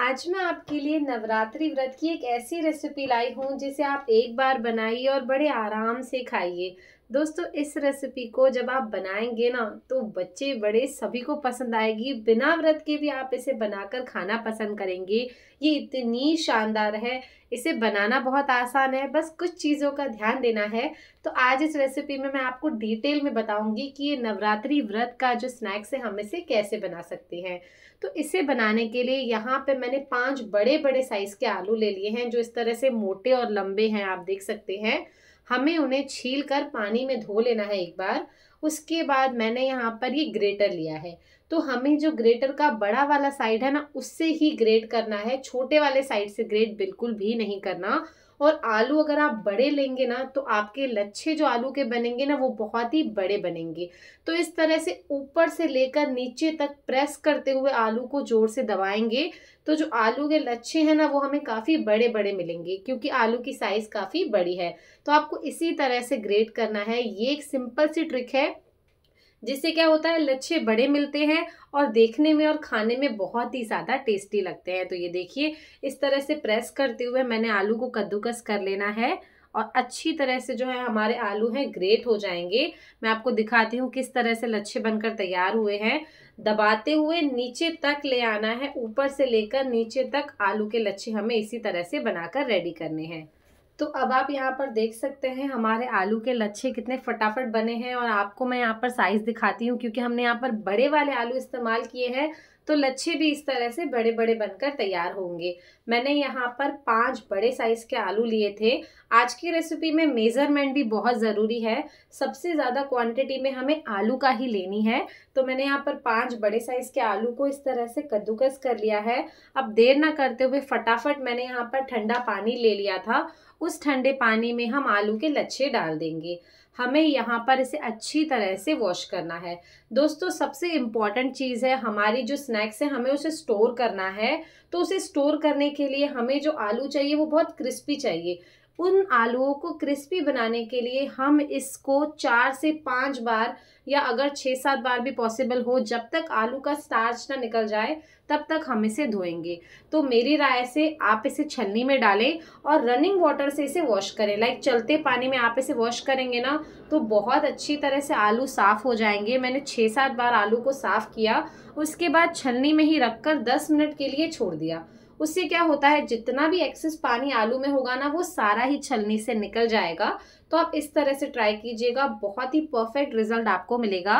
आज मैं आपके लिए नवरात्रि व्रत की एक ऐसी रेसिपी लाई हूँ जिसे आप एक बार बनाइए और बड़े आराम से खाइए दोस्तों इस रेसिपी को जब आप बनाएंगे ना तो बच्चे बड़े सभी को पसंद आएगी बिना व्रत के भी आप इसे बनाकर खाना पसंद करेंगे ये इतनी शानदार है इसे बनाना बहुत आसान है बस कुछ चीज़ों का ध्यान देना है तो आज इस रेसिपी में मैं आपको डिटेल में बताऊंगी कि ये नवरात्रि व्रत का जो स्नैक्स है हम इसे कैसे बना सकते हैं तो इसे बनाने के लिए यहाँ पे मैंने पांच बड़े बड़े साइज़ के आलू ले लिए हैं जो इस तरह से मोटे और लंबे हैं आप देख सकते हैं हमें उन्हें छील कर पानी में धो लेना है एक बार उसके बाद मैंने यहाँ पर ये ग्रेटर लिया है तो हमें जो ग्रेटर का बड़ा वाला साइड है ना उससे ही ग्रेट करना है छोटे वाले साइड से ग्रेट बिल्कुल भी नहीं करना और आलू अगर आप बड़े लेंगे ना तो आपके लच्छे जो आलू के बनेंगे ना वो बहुत ही बड़े बनेंगे तो इस तरह से ऊपर से लेकर नीचे तक प्रेस करते हुए आलू को जोर से दबाएंगे तो जो आलू के लच्छे हैं ना वो हमें काफ़ी बड़े बड़े मिलेंगे क्योंकि आलू की साइज़ काफ़ी बड़ी है तो आपको इसी तरह से ग्रेट करना है ये एक सिंपल सी ट्रिक है जिससे क्या होता है लच्छे बड़े मिलते हैं और देखने में और खाने में बहुत ही ज़्यादा टेस्टी लगते हैं तो ये देखिए इस तरह से प्रेस करते हुए मैंने आलू को कद्दूकस कर लेना है और अच्छी तरह से जो है हमारे आलू हैं ग्रेट हो जाएंगे मैं आपको दिखाती हूँ किस तरह से लच्छे बनकर तैयार हुए हैं दबाते हुए नीचे तक ले आना है ऊपर से लेकर नीचे तक आलू के लच्छे हमें इसी तरह से बनाकर रेडी करने हैं तो अब आप यहाँ पर देख सकते हैं हमारे आलू के लच्छे कितने फटाफट बने हैं और आपको मैं यहाँ पर साइज़ दिखाती हूँ क्योंकि हमने यहाँ पर बड़े वाले आलू इस्तेमाल किए हैं तो लच्छे भी इस तरह से बड़े बड़े बनकर तैयार होंगे मैंने यहाँ पर पांच बड़े साइज़ के आलू लिए थे आज की रेसिपी में मेज़रमेंट भी बहुत ज़रूरी है सबसे ज़्यादा क्वांटिटी में हमें आलू का ही लेनी है तो मैंने यहाँ पर पांच बड़े साइज़ के आलू को इस तरह से कद्दूकस कर लिया है अब देर ना करते हुए फटाफट मैंने यहाँ पर ठंडा पानी ले लिया था उस ठंडे पानी में हम आलू के लच्छे डाल देंगे हमें यहाँ पर इसे अच्छी तरह से वॉश करना है दोस्तों सबसे इम्पॉर्टेंट चीज़ है हमारी जो स्नैक्स है हमें उसे स्टोर करना है तो उसे स्टोर करने के लिए हमें जो आलू चाहिए वो बहुत क्रिस्पी चाहिए उन आलूओं को क्रिस्पी बनाने के लिए हम इसको चार से पाँच बार या अगर छः सात बार भी पॉसिबल हो जब तक आलू का स्टार्च ना निकल जाए तब तक हम इसे धोएंगे तो मेरी राय से आप इसे छलनी में डालें और रनिंग वाटर से इसे वॉश करें लाइक चलते पानी में आप इसे वॉश करेंगे ना तो बहुत अच्छी तरह से आलू साफ़ हो जाएंगे मैंने छः सात बार आलू को साफ़ किया उसके बाद छलनी में ही रख कर दस मिनट के लिए छोड़ दिया उससे क्या होता है जितना भी एक्सेस पानी आलू में होगा ना वो सारा ही छलनी से निकल जाएगा तो आप इस तरह से ट्राई कीजिएगा बहुत ही परफेक्ट रिजल्ट आपको मिलेगा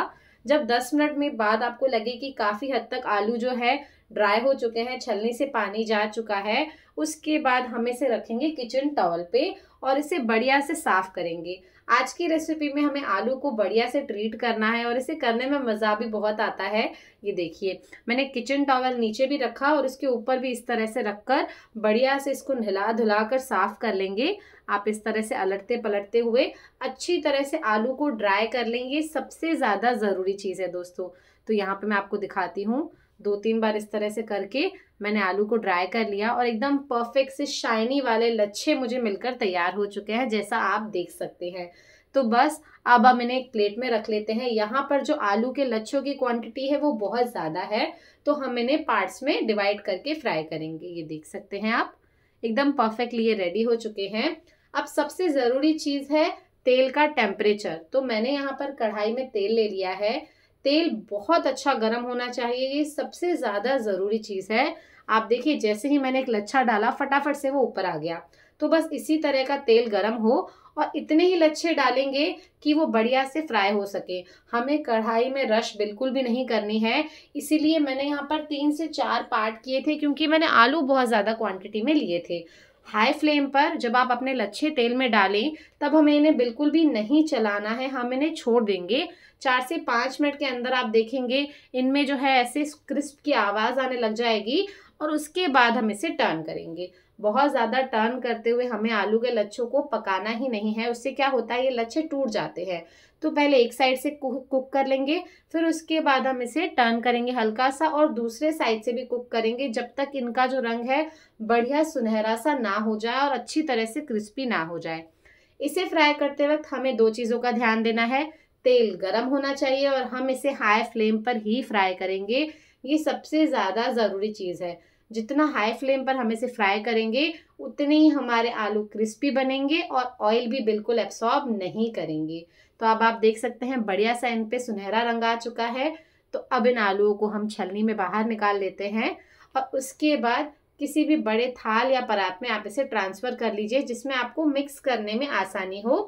जब 10 मिनट में बाद आपको लगे कि काफ़ी हद तक आलू जो है ड्राई हो चुके हैं छलनी से पानी जा चुका है उसके बाद हम इसे रखेंगे किचन टॉवल पे और इसे बढ़िया से साफ़ करेंगे आज की रेसिपी में हमें आलू को बढ़िया से ट्रीट करना है और इसे करने में मज़ा भी बहुत आता है ये देखिए मैंने किचन टॉवल नीचे भी रखा और उसके ऊपर भी इस तरह से रखकर बढ़िया से इसको नहला धुला कर साफ़ कर लेंगे आप इस तरह से अलटते पलटते हुए अच्छी तरह से आलू को ड्राई कर लेंगे सबसे ज़्यादा ज़रूरी चीज़ है दोस्तों तो यहाँ पे मैं आपको दिखाती हूँ दो तीन बार इस तरह से करके मैंने आलू को ड्राई कर लिया और एकदम परफेक्ट से शाइनी वाले लच्छे मुझे मिलकर तैयार हो चुके हैं जैसा आप देख सकते हैं तो बस अब हम इन्हें एक प्लेट में रख लेते हैं यहाँ पर जो आलू के लच्छों की क्वांटिटी है वो बहुत ज़्यादा है तो हम इन्हें पार्ट्स में डिवाइड करके फ्राई करेंगे ये देख सकते हैं आप एकदम परफेक्टली ये रेडी हो चुके हैं अब सबसे ज़रूरी चीज़ है तेल का टेम्परेचर तो मैंने यहाँ पर कढ़ाई में तेल ले लिया है तेल बहुत अच्छा गर्म होना चाहिए ये सबसे ज़्यादा ज़रूरी चीज़ है आप देखिए जैसे ही मैंने एक लच्छा डाला फटाफट से वो ऊपर आ गया तो बस इसी तरह का तेल गर्म हो और इतने ही लच्छे डालेंगे कि वो बढ़िया से फ्राई हो सके हमें कढ़ाई में रश बिल्कुल भी नहीं करनी है इसीलिए मैंने यहाँ पर तीन से चार पार्ट किए थे क्योंकि मैंने आलू बहुत ज़्यादा क्वांटिटी में लिए थे हाई फ्लेम पर जब आप अपने लच्छे तेल में डालें तब हमें इन्हें बिल्कुल भी नहीं चलाना है हम इन्हें छोड़ देंगे चार से पाँच मिनट के अंदर आप देखेंगे इनमें जो है ऐसे क्रिस्प की आवाज़ आने लग जाएगी और उसके बाद हम इसे टर्न करेंगे बहुत ज़्यादा टर्न करते हुए हमें आलू के लच्छों को पकाना ही नहीं है उससे क्या होता है ये लच्छे टूट जाते हैं तो पहले एक साइड से कुक कर लेंगे फिर उसके बाद हम इसे टर्न करेंगे हल्का सा और दूसरे साइड से भी कुक करेंगे जब तक इनका जो रंग है बढ़िया सुनहरा सा ना हो जाए और अच्छी तरह से क्रिस्पी ना हो जाए इसे फ्राई करते वक्त हमें दो चीज़ों का ध्यान देना है तेल गरम होना चाहिए और हम इसे हाई फ्लेम पर ही फ्राई करेंगे ये सबसे ज़्यादा ज़रूरी चीज़ है जितना हाई फ्लेम पर हम इसे फ्राई करेंगे उतने ही हमारे आलू क्रिस्पी बनेंगे और ऑयल भी बिल्कुल एब्सॉर्ब नहीं करेंगे तो अब आप देख सकते हैं बढ़िया सा इन पर सुनहरा रंग आ चुका है तो अब इन आलूओं को हम छलनी में बाहर निकाल लेते हैं और उसके बाद किसी भी बड़े थाल या परात में आप इसे ट्रांसफ़र कर लीजिए जिसमें आपको मिक्स करने में आसानी हो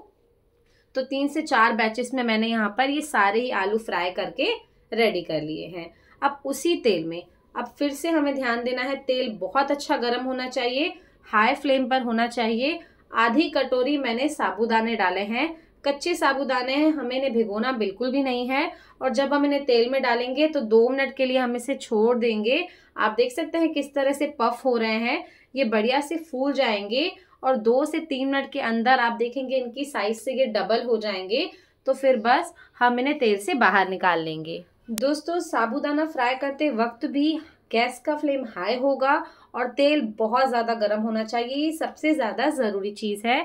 तो तीन से चार बैचेस में मैंने यहाँ पर ये सारे ही आलू फ्राई करके रेडी कर लिए हैं अब उसी तेल में अब फिर से हमें ध्यान देना है तेल बहुत अच्छा गर्म होना चाहिए हाई फ्लेम पर होना चाहिए आधी कटोरी मैंने साबुदाने डाले हैं कच्चे साबुदाने हैं हमें इन्हें भिगोना बिल्कुल भी नहीं है और जब हम इन्हें तेल में डालेंगे तो दो मिनट के लिए हम इसे छोड़ देंगे आप देख सकते हैं किस तरह से पफ हो रहे हैं ये बढ़िया से फूल जाएंगे और दो से तीन मिनट के अंदर आप देखेंगे इनकी साइज से ये डबल हो जाएंगे तो फिर बस हम इन्हें तेल से बाहर निकाल लेंगे दोस्तों साबूदाना फ्राई करते वक्त भी गैस का फ्लेम हाई होगा और तेल बहुत ज़्यादा गर्म होना चाहिए ये सबसे ज़्यादा ज़रूरी चीज़ है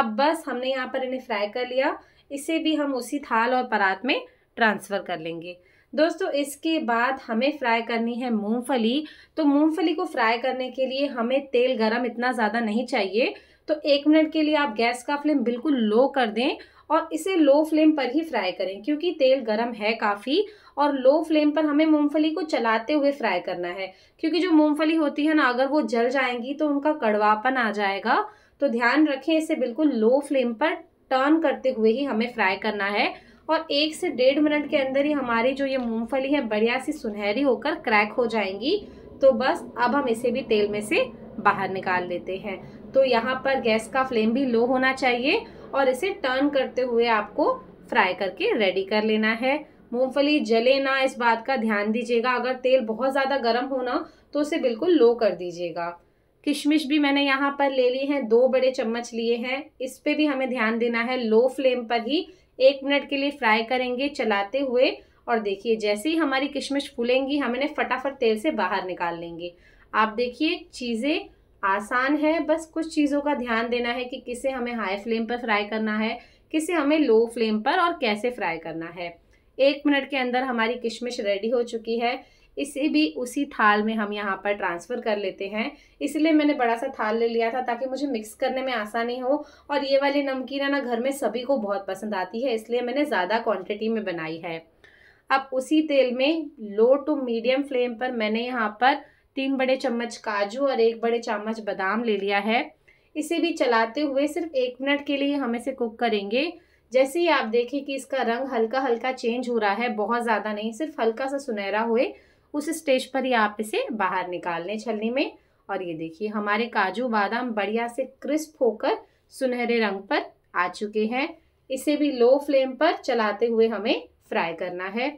अब बस हमने यहाँ पर इन्हें फ्राई कर लिया इसे भी हम उसी थाल और परात में ट्रांसफ़र कर लेंगे दोस्तों इसके बाद हमें फ्राई करनी है मूंगफली तो मूंगफली को फ्राई करने के लिए हमें तेल गरम इतना ज़्यादा नहीं चाहिए तो एक मिनट के लिए आप गैस का फ्लेम बिल्कुल लो कर दें और इसे लो फ्लेम पर ही फ्राई करें क्योंकि तेल गर्म है काफ़ी और लो फ्लेम पर हमें मूंगफली को चलाते हुए फ्राई करना है क्योंकि जो मूंगफली होती है ना अगर वो जल जाएंगी तो उनका कड़वापन आ जाएगा तो ध्यान रखें इसे बिल्कुल लो फ्लेम पर टर्न करते हुए ही हमें फ्राई करना है और एक से डेढ़ मिनट के अंदर ही हमारी जो ये मूंगफली है बढ़िया सी सुनहरी होकर क्रैक हो जाएंगी तो बस अब हम इसे भी तेल में से बाहर निकाल लेते हैं तो यहाँ पर गैस का फ्लेम भी लो होना चाहिए और इसे टर्न करते हुए आपको फ्राई करके रेडी कर लेना है मूंगफली जले ना इस बात का ध्यान दीजिएगा अगर तेल बहुत ज़्यादा गर्म हो ना तो उसे बिल्कुल लो कर दीजिएगा किशमिश भी मैंने यहाँ पर ले ली है दो बड़े चम्मच लिए हैं इस पर भी हमें ध्यान देना है लो फ्लेम पर ही एक मिनट के लिए फ्राई करेंगे चलाते हुए और देखिए जैसे ही हमारी किशमिश फूलेंगी हम इन्हें फटाफट तेल से बाहर निकाल लेंगे आप देखिए चीज़ें आसान है बस कुछ चीज़ों का ध्यान देना है कि किसे हमें हाई फ्लेम पर फ्राई करना है किसे हमें लो फ्लेम पर और कैसे फ्राई करना है एक मिनट के अंदर हमारी किशमिश रेडी हो चुकी है इसे भी उसी थाल में हम यहाँ पर ट्रांसफ़र कर लेते हैं इसलिए मैंने बड़ा सा थाल ले लिया था ताकि मुझे मिक्स करने में आसानी हो और ये वाली नमकीन है ना घर में सभी को बहुत पसंद आती है इसलिए मैंने ज़्यादा क्वांटिटी में बनाई है अब उसी तेल में लो टू मीडियम फ्लेम पर मैंने यहाँ पर तीन बड़े चम्मच काजू और एक बड़े चम्मच बादाम ले लिया है इसे भी चलाते हुए सिर्फ एक मिनट के लिए हम इसे कुक करेंगे जैसे ही आप देखें कि इसका रंग हल्का हल्का चेंज हो रहा है बहुत ज़्यादा नहीं सिर्फ हल्का सा सुनहरा हुए उस स्टेज पर ही आप इसे बाहर निकाल लें छलनी में और ये देखिए हमारे काजू बादाम बढ़िया से क्रिस्प होकर सुनहरे रंग पर आ चुके हैं इसे भी लो फ्लेम पर चलाते हुए हमें फ्राई करना है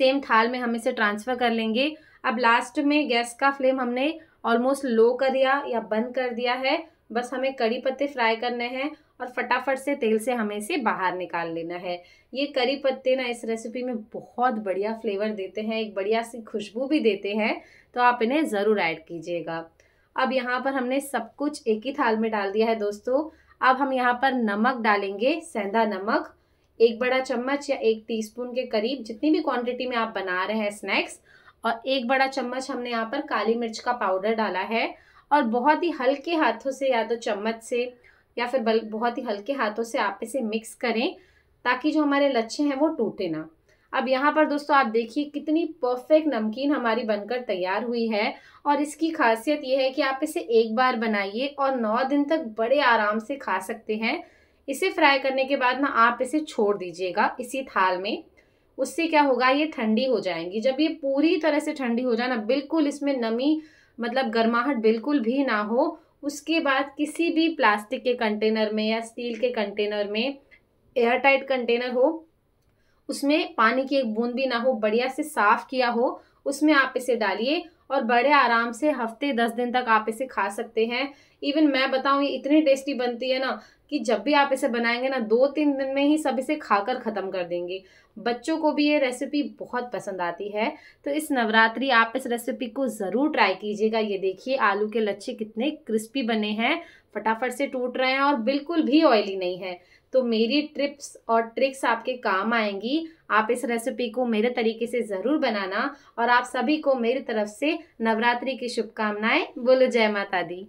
सेम थाल में हम इसे ट्रांसफ़र कर लेंगे अब लास्ट में गैस का फ्लेम हमने ऑलमोस्ट लो कर दिया या बंद कर दिया है बस हमें कड़ी पत्ते फ्राई करने हैं और फटाफट से तेल से हमें इसे बाहर निकाल लेना है ये करी पत्ते ना इस रेसिपी में बहुत बढ़िया फ्लेवर देते हैं एक बढ़िया सी खुशबू भी देते हैं तो आप इन्हें ज़रूर ऐड कीजिएगा अब यहाँ पर हमने सब कुछ एक ही थाल में डाल दिया है दोस्तों अब हम यहाँ पर नमक डालेंगे सेंधा नमक एक बड़ा चम्मच या एक टी के करीब जितनी भी क्वांटिटी में आप बना रहे हैं स्नैक्स और एक बड़ा चम्मच हमने यहाँ पर काली मिर्च का पाउडर डाला है और बहुत ही हल्के हाथों से या तो चम्मच से या फिर बल बहुत ही हल्के हाथों से आप इसे मिक्स करें ताकि जो हमारे लच्छे हैं वो टूटे ना अब यहाँ पर दोस्तों आप देखिए कितनी परफेक्ट नमकीन हमारी बनकर तैयार हुई है और इसकी खासियत ये है कि आप इसे एक बार बनाइए और नौ दिन तक बड़े आराम से खा सकते हैं इसे फ्राई करने के बाद ना आप इसे छोड़ दीजिएगा इसी थाल में उससे क्या होगा ये ठंडी हो जाएंगी जब ये पूरी तरह से ठंडी हो जाए ना बिल्कुल इसमें नमी मतलब गर्माहट बिल्कुल भी ना हो उसके बाद किसी भी प्लास्टिक के कंटेनर में या स्टील के कंटेनर में एयर टाइट कंटेनर हो उसमें पानी की एक बूंद भी ना हो बढ़िया से साफ़ किया हो उसमें आप इसे डालिए और बड़े आराम से हफ्ते दस दिन तक आप इसे खा सकते हैं इवन मैं बताऊँ ये इतनी टेस्टी बनती है ना कि जब भी आप इसे बनाएंगे ना दो तीन दिन में ही सब इसे खाकर ख़त्म कर देंगे बच्चों को भी ये रेसिपी बहुत पसंद आती है तो इस नवरात्रि आप इस रेसिपी को ज़रूर ट्राई कीजिएगा ये देखिए आलू के लच्छे कितने क्रिस्पी बने हैं फटाफट से टूट रहे हैं और बिल्कुल भी ऑयली नहीं है तो मेरी ट्रिप्स और ट्रिक्स आपके काम आएंगी आप इस रेसिपी को मेरे तरीके से ज़रूर बनाना और आप सभी को मेरी तरफ से नवरात्रि की शुभकामनाएं बोलो जय माता दी